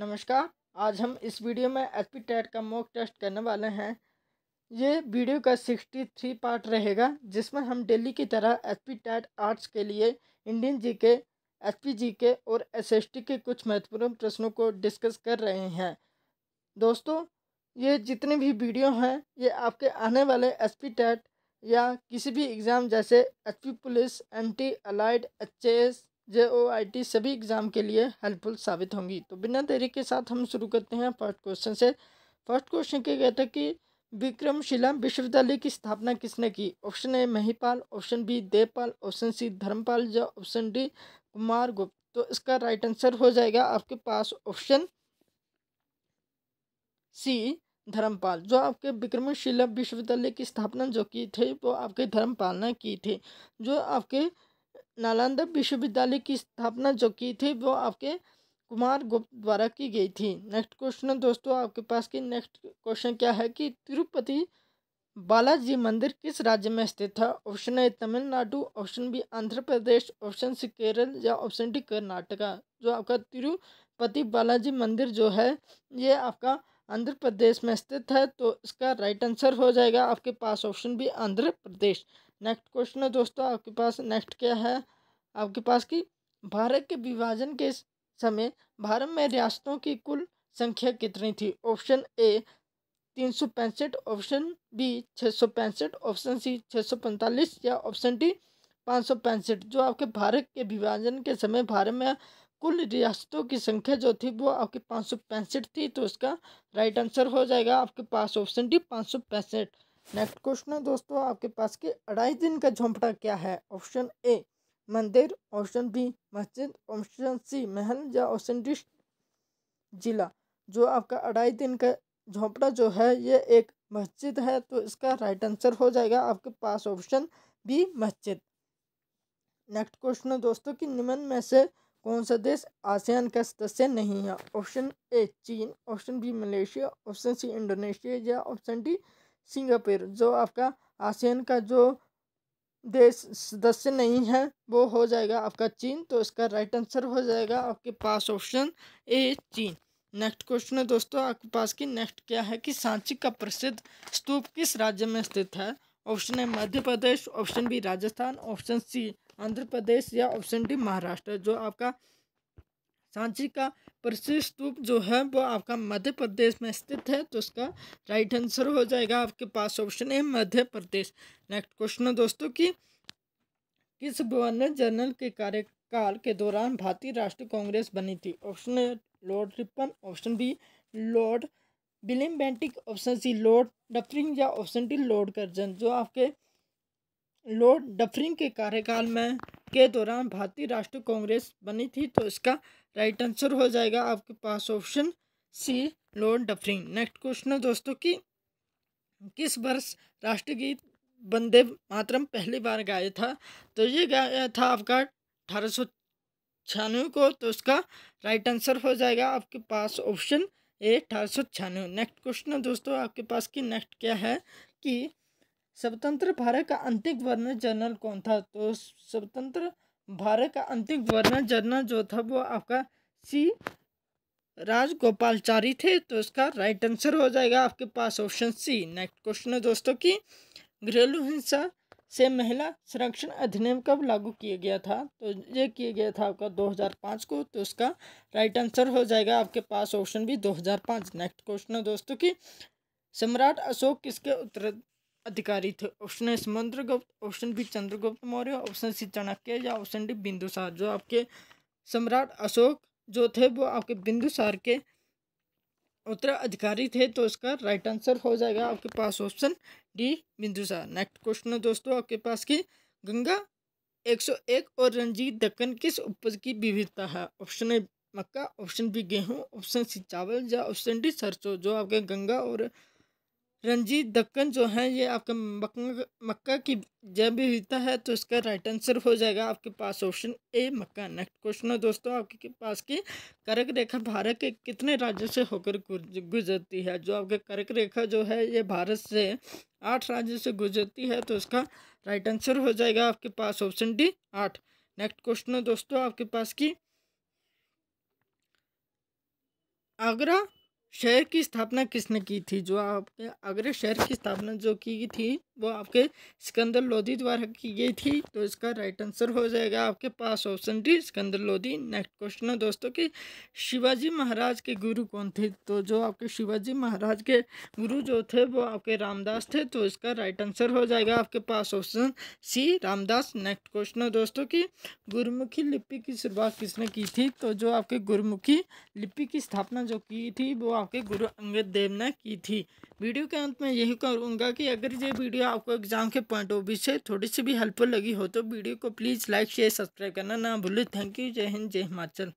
नमस्कार आज हम इस वीडियो में एच पी टेट का मॉक टेस्ट करने वाले हैं ये वीडियो का सिक्सटी थ्री पार्ट रहेगा जिसमें हम डेली की तरह एच पी टेट आर्ट्स के लिए इंडियन जी के एच पी जी के और एस एस टी के कुछ महत्वपूर्ण प्रश्नों को डिस्कस कर रहे हैं दोस्तों ये जितने भी वीडियो हैं ये आपके आने वाले एच पी टेट या किसी भी एग्ज़ाम जैसे H P police M T allied H S J O I T सभी एग्ज़ाम के लिए हेल्पफुल साबित होंगी तो बिना देरी के साथ हम शुरू करते हैं फर्स्ट क्वेश्चन से फर्स्ट क्वेश्चन किया गया था कि विक्रमशिला विश्वविद्यालय की स्थापना किसने की option A Mahipal option B Devpal option C Dharmapal या ऑप्शन डी कुमार गुप्त तो इसका राइट आंसर हो जाएगा आपके पास ऑप्शन सी धर्मपाल जो आपके विक्रमशिला विश्वविद्यालय की स्थापना जो की थी वो आपके धर्मपाल ने की थी जो आपके नालंदा विश्वविद्यालय की स्थापना जो की थी वो आपके कुमार गुप्त द्वारा की गई थी नेक्स्ट क्वेश्चन दोस्तों आपके पास की नेक्स्ट क्वेश्चन क्या है कि तिरुपति बालाजी मंदिर किस राज्य में स्थित था option A Tamil Nadu option B Andhra Pradesh option C Kerala या ऑप्शन डी कर्नाटका जो आपका तिरुपति बालाजी मंदिर जो है ये आपका आंध्र प्रदेश में स्थित है तो इसका राइट आंसर हो जाएगा आपके पास option B Andhra Pradesh next question है दोस्तों आपके पास नेक्स्ट क्या है आपके पास कि भारत के विभाजन के समय भारत में रियासतों की कुल संख्या कितनी थी ऑप्शन ए तीन सौ पैंसठ ऑप्शन बी छः सौ पैंसठ ऑप्शन सी छः सौ पैंतालीस या ऑप्शन डी पाँच सौ पैंसठ जो आपके भारत के विभाजन के समय भारत में कुल रियासतों की संख्या जो थी वो आपकी पाँच सौ पैंसठ थी तो उसका राइट आंसर हो जाएगा आपके पास ऑप्शन डी पाँच सौ पैंसठ नेक्स्ट क्वेश्चन है दोस्तों आपके पास के अढ़ाई दिन का झोंपड़ा क्या है ऑप्शन ए मंदिर ऑप्शन बी मस्जिद ऑप्शन सी महल या ऑप्शन डी जिला जो आपका अढ़ाई दिन का झोंपड़ा जो है ये एक मस्जिद है तो इसका राइट आंसर हो जाएगा आपके पास ऑप्शन बी मस्जिद नेक्स्ट क्वेश्चन है दोस्तों कि निम्न में से कौन सा देश आसियान का सदस्य नहीं है ऑप्शन ए चीन option B Malaysia option C Indonesia या ऑप्शन डी सिंगापुर जो आपका आसियान का जो देश सदस्य नहीं है वो हो जाएगा आपका चीन तो इसका राइट आंसर हो जाएगा आपके पास ऑप्शन ए चीन नेक्स्ट क्वेश्चन है दोस्तों आपके पास की नेक्स्ट क्या है कि सांची का प्रसिद्ध स्तूप किस राज्य में स्थित है option A Madhya Pradesh option B Rajasthan option C Andhra Pradesh या ऑप्शन डी महाराष्ट्र जो आपका सांची का प्रसिद्ध स्तूप जो है वो आपका मध्य प्रदेश में स्थित है तो उसका राइट आंसर हो जाएगा आपके पास ऑप्शन है मध्य प्रदेश नेक्स्ट क्वेश्चन है दोस्तों की किस गवर्नर जनरल के कार्यकाल के दौरान भारतीय राष्ट्रीय कांग्रेस बनी थी option A Lord Ripon option B Lord William Bentinck option C Lord Dufferin या ऑप्शन डी लॉर्ड कर्जन जो आपके लॉर्ड डफरिंग के कार्यकाल में के दौरान भारतीय राष्ट्रीय कांग्रेस बनी थी तो इसका राइट आंसर हो जाएगा आपके पास option C Lord Dufferin next question है दोस्तों की किस वर्ष राष्ट्रगीत बंदे मातरम पहली बार गाया था तो ये गाया था आपका अठारह सौ छियानवे को तो उसका राइट आंसर हो जाएगा आपके पास ऑप्शन ए अठारह सौ छियानवे नेक्स्ट क्वेश्चन है दोस्तों आपके पास की नेक्स्ट क्या है कि स्वतंत्र भारत का अंतिम गवर्नर जनरल कौन था तो स्वतंत्र भारत का अंतिम गवर्नर जनरल जो था वो आपका सी राजगोपालचारी थे तो इसका राइट आंसर हो जाएगा आपके पास ऑप्शन सी नेक्स्ट क्वेश्चन है दोस्तों की घरेलू हिंसा से महिला संरक्षण अधिनियम कब लागू किया गया था तो ये किया गया था आपका 2005 को तो उसका राइट आंसर हो जाएगा आपके पास ऑप्शन भी 2005 नेक्स्ट क्वेश्चन है दोस्तों की सम्राट अशोक किसके उत्तर अधिकारी थे option A Gupta option B Chandragupta Maurya option C Chanakya या ऑप्शन डी बिंदुसार जो आपके सम्राट अशोक जो थे वो आपके बिंदुसार के उत्तराधिकारी थे तो इसका राइट आंसर हो जाएगा आपके पास option D Bindusara next question है दोस्तों आपके पास की गंगा 101 और रंजीत दक्कन किस उपज की विविधता है ऑप्शन ए मक्का ऑप्शन बी गेहूं ऑप्शन सी चावल या ऑप्शन डी सरसों जो आपके गंगा और रंजीत दक्कन जो है ये आपका मक्का मक्का की जब भी होता है तो इसका राइट आंसर हो जाएगा आपके पास ऑप्शन ए मक्का नेक्स्ट क्वेश्चन है दोस्तों आपके पास की करक रेखा भारत के कितने राज्यों से होकर गुजरती है जो आपके करक रेखा जो है ये भारत से आठ राज्यों से गुजरती है तो इसका राइट आंसर हो जाएगा आपके पास ऑप्शन डी आठ नेक्स्ट क्वेश्चन है दोस्तों आपके पास की आगरा शहर की स्थापना किसने की थी जो आपके आगरा शहर की स्थापना जो की थी वो आपके सिकंदर लोधी द्वारा की गई थी तो इसका राइट आंसर हो जाएगा आपके पास option D Sikandar Lodi next question है दोस्तों कि शिवाजी महाराज के गुरु कौन थे तो जो आपके शिवाजी महाराज के गुरु जो थे वो आपके रामदास थे तो इसका राइट आंसर हो जाएगा आपके पास option C Ramdas next question है दोस्तों की गुरुमुखी लिपि की शुरुआत किसने की थी तो जो आपके गुरुमुखी लिपि की स्थापना जो की थी वो आपके गुरु अंगद देव ने की थी वीडियो के अंत में यही करूँगा कि अगर ये वीडियो आपको एग्जाम के पॉइंट ऑफ व्यू से थोड़ी सी भी हेल्पफुल लगी हो तो वीडियो को प्लीज़ लाइक शेयर सब्सक्राइब करना ना भूलें थैंक यू जय हिंद जय हिमाचल